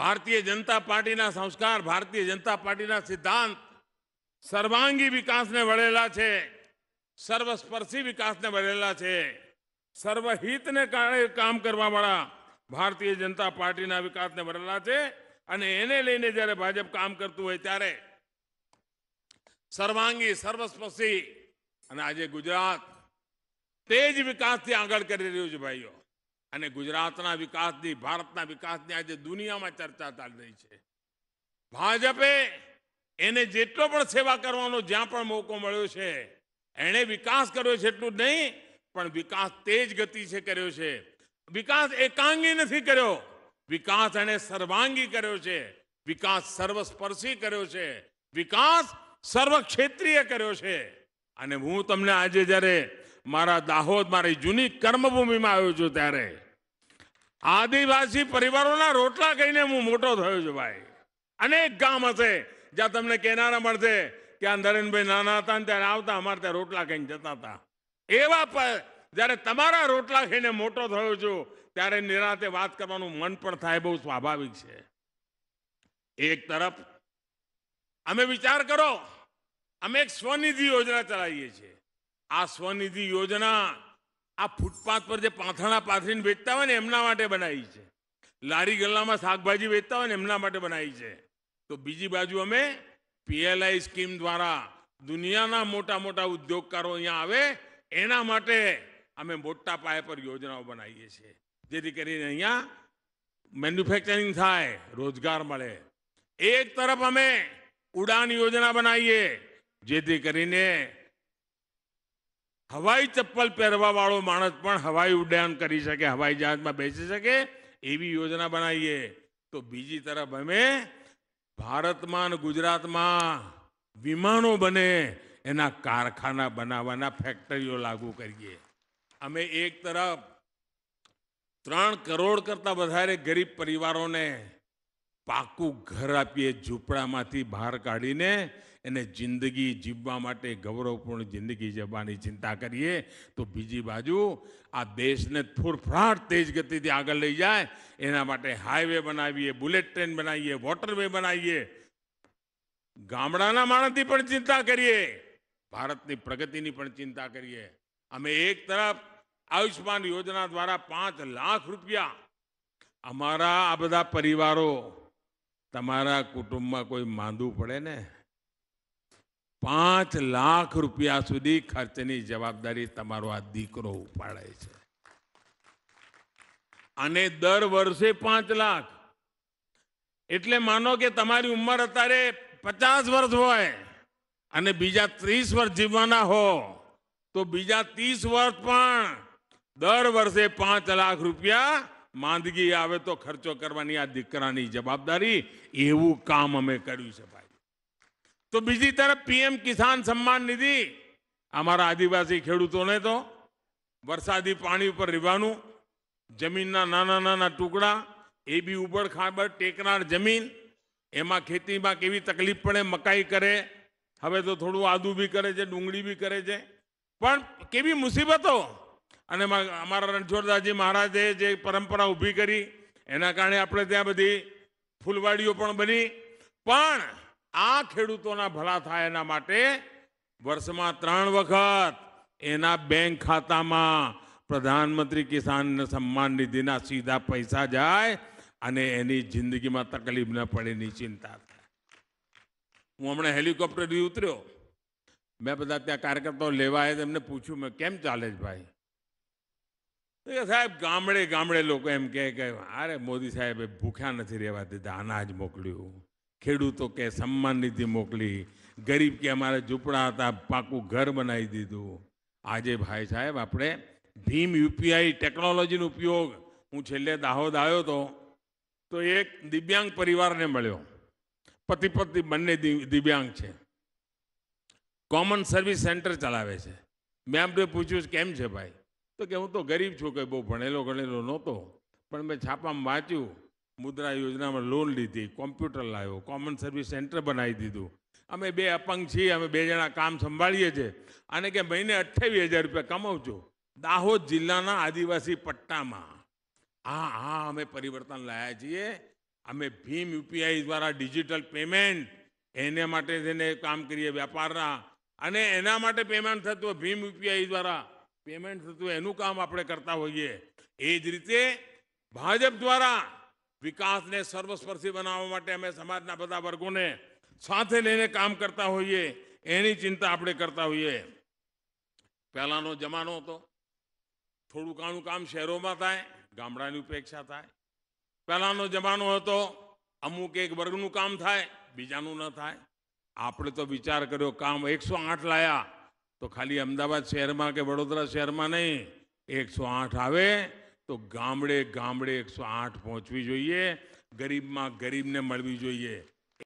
ભારતીય જનતા પાર્ટીના સંસ્કાર ભારતીય જનતા પાર્ટીના સિદ્ધાંત સર્વાંગી વિકાસને વળેલા છે સર્વસ્પર્શી વિકાસને વળેલા છે સર્વહિતને કારણે કામ કરવાવાળા ભારતીય જનતા પાર્ટીના વિકાસને વળેલા છે અને એને લઈને જ્યારે ભાજપ કામ કરતું હોય ત્યારે સર્વાંગી સર્વસ્પર્શી અને આજે ગુજરાત તે જ વિકાસથી આગળ કરી રહ્યું છે ભાઈઓ અને ગુજરાતના વિકાસની ભારતના વિકાસની આજે દુનિયામાં ચર્ચા ચાલી રહી છે ભાજપે એને જેટલો પણ સેવા કરવાનો જ્યાં પણ મોકો મળ્યો છે એણે વિકાસ કર્યો છે એટલું નહીં પણ વિકાસ તેજ ગતિ છે કર્યો છે વિકાસ એકાંગી નથી કર્યો વિકાસ એણે સર્વાંગી કર્યો છે વિકાસ સર્વસ્પર્શી કર્યો છે વિકાસ સર્વક્ષેત્રીય કર્યો છે અને હું તમને આજે જ્યારે મારા દાહોદ મારી જૂની કર્મભૂમિમાં આવ્યો છું ત્યારે આદિવાસી પરિવારોના રોટલા કહીને હું મોટો થયો છું ભાઈ અનેક ગામ હશે જ્યાં તમને કેનારા મળશે કે આ નરેનભાઈ નાના હતા ને ત્યારે આવતા અમારે ત્યાં રોટલા ખાઈને જતા હતા એવા જ્યારે તમારા રોટલા ખાઈને મોટો થયો છું ત્યારે નિરાતે વાત કરવાનું મન પણ થાય બહુ સ્વાભાવિક છે એક તરફ અમે વિચાર કરો અમે એક સ્વનિધિ યોજના ચલાવીએ છીએ આ સ્વનિધિ યોજના આ ફૂટપાથ પર જે પાથરણા પાથરીને વેચતા હોય ને એમના માટે બનાવી છે લારી ગલ્લામાં શાકભાજી વેચતા હોય ને એમના માટે બનાવી છે તો બીજી બાજુ અમે પીએલઆઈ સ્કીમ દ્વારા દુનિયાના મોટા મોટા ઉદ્યોગકારો અહીંયા આવે એના માટે અમે મોટા પાયા પર યોજનાઓ બનાવીએ છીએ જેથી કરીને અહીંયા મેન્યુફેક્ચરિંગ થાય રોજગાર મળે એક તરફ અમે ઉડાન યોજના બનાવીએ જેથી કરીને હવાઈ ચપ્પલ પહેરવા વાળો માણસ પણ હવાઈ ઉડ્ડયન કરી શકે હવાઈ જહાજમાં બેસી શકે એવી યોજના બનાવીએ તો બીજી તરફ અમે ભારતમાં અને ગુજરાતમાં વિમાનો બને એના કારખાના બનાવવાના ફેક્ટરીઓ લાગુ કરીએ અમે એક તરફ ત્રણ કરોડ કરતાં વધારે ગરીબ પરિવારોને પાકું ઘર આપીએ ઝૂંપડામાંથી બહાર કાઢીને એને જિંદગી જીવવા માટે ગૌરવપૂર્ણ જિંદગી જીવવાની ચિંતા કરીએ તો બીજી બાજુ આ દેશને ફૂરફાટ તેજ ગતિથી આગળ લઈ જાય એના માટે હાઈવે બનાવીએ બુલેટ ટ્રેન બનાવીએ વોટરવે બનાવીએ ગામડાના માણસની પણ ચિંતા કરીએ ભારતની પ્રગતિની પણ ચિંતા કરીએ અમે એક તરફ આયુષ્યમાન યોજના દ્વારા પાંચ લાખ રૂપિયા અમારા આ બધા પરિવારો તમારા કુટુંબમાં કોઈ માંદું પડે ને પાંચ લાખ રૂપિયા સુધી ખર્ચની જવાબદારી તમારો આ દીકરો ઉપાડે છે અને દર વર્ષે પાંચ લાખ એટલે માનો કે તમારી ઉંમર અત્યારે પચાસ વર્ષ હોય અને બીજા ત્રીસ વર્ષ જીવવાના હો તો બીજા ત્રીસ વર્ષ પણ દર વર્ષે પાંચ લાખ રૂપિયા માંદગી આવે તો ખર્ચો કરવાની આ દીકરાની જવાબદારી એવું કામ અમે કર્યું છે ભાઈ તો બીજી તરફ પીએમ કિસાન સન્માન નિધિ અમારા આદિવાસી ખેડૂતોને તો વરસાદી પાણી ઉપર રહેવાનું જમીનના નાના નાના ટુકડા એ બી ઉબડ ખાબડ ટેકનાર જમીન એમાં ખેતીમાં કેવી તકલીફ પડે મકાઈ કરે હવે તો થોડું આદુ બી કરે છે ડુંગળી બી કરે છે પણ કેવી મુસીબતો અને અમારા રણછોડદાસજી મહારાજે જે પરંપરા ઊભી કરી એના કારણે આપણે ત્યાં બધી ફૂલવાડીઓ પણ બની પણ આ ખેડૂતોના ભલા થાય એના માટે વર્ષમાં ત્રણ વખત એના બેંક ખાતામાં પ્રધાનમંત્રી કિસાન સન્માન નિધિના સીધા પૈસા જાય અને એની જિંદગીમાં તકલીફ ન પડે એની ચિંતા થાય હું હમણાં હેલિકોપ્ટરથી ઉતર્યો મેં બધા ત્યાં કાર્યકર્તાઓ લેવા આવ્યા એમને પૂછ્યું મેં કેમ ચાલે છે ભાઈ સાહેબ ગામડે ગામડે લોકો એમ કહે કે અરે મોદી સાહેબે ભૂખ્યા નથી રહેવા દીધા અનાજ મોકલ્યું ખેડૂતો કે સન્માન નિધિ મોકલી ગરીબ કે અમારા ઝૂંપડા હતા પાકું ઘર બનાવી દીધું આજે ભાઈ સાહેબ આપણે ભીમ યુપીઆઈ ટેકનોલોજીનો ઉપયોગ હું છેલ્લે દાહોદ આવ્યો હતો તો એક દિવ્યાંગ પરિવારને મળ્યો પતિ પત્ની બંને દિવ્યાંગ છે કોમન સર્વિસ સેન્ટર ચલાવે છે મેં આપણે પૂછ્યું કેમ છે ભાઈ તો કે હું તો ગરીબ છું કે બહુ ભણેલો ગણેલો નહોતો પણ મેં છાપામાં વાંચ્યું મુદ્રા યોજનામાં લોન લીધી કોમ્પ્યુટર લાવ્યો કોમન સર્વિસ સેન્ટર બનાવી દીધું અમે બે અપંગ છીએ અમે બે જણા કામ સંભાળીએ છીએ અને કે મહિને અઠ્યાવીસ હજાર રૂપિયા કમાવજો દાહોદ જિલ્લાના આદિવાસી પટ્ટામાં હા હા અમે પરિવર્તન લાયા છીએ અમે ભીમ યુપીઆઈ દ્વારા ડિજિટલ પેમેન્ટ એને માટે જેને કામ કરીએ વ્યાપારના અને એના માટે પેમેન્ટ થતું ભીમ યુપીઆઈ દ્વારા પેમેન્ટ થતું એનું કામ આપણે કરતા હોઈએ એ જ રીતે ભાજપ દ્વારા વિકાસને સર્વસ્પર્શી બનાવવા માટે અમે સમાજના બધા વર્ગોને સાથે લઈને કામ કરતા હોઈએ એની ચિંતા આપણે કરતા હોઈએ પહેલાંનો જમાનો હતો થોડું ઘણું કામ શહેરોમાં થાય ગામડાની ઉપેક્ષા થાય પહેલાંનો જમાનો હતો અમુક એક વર્ગનું કામ થાય બીજાનું ન થાય આપણે તો વિચાર કર્યો કામ એકસો આઠ લાયા તો ખાલી અમદાવાદ શહેરમાં કે વડોદરા શહેરમાં નહીં એકસો આઠ આવે તો ગામડે ગામડે એકસો આઠ પહોંચવી જોઈએ ગરીબમાં ગરીબને મળવી જોઈએ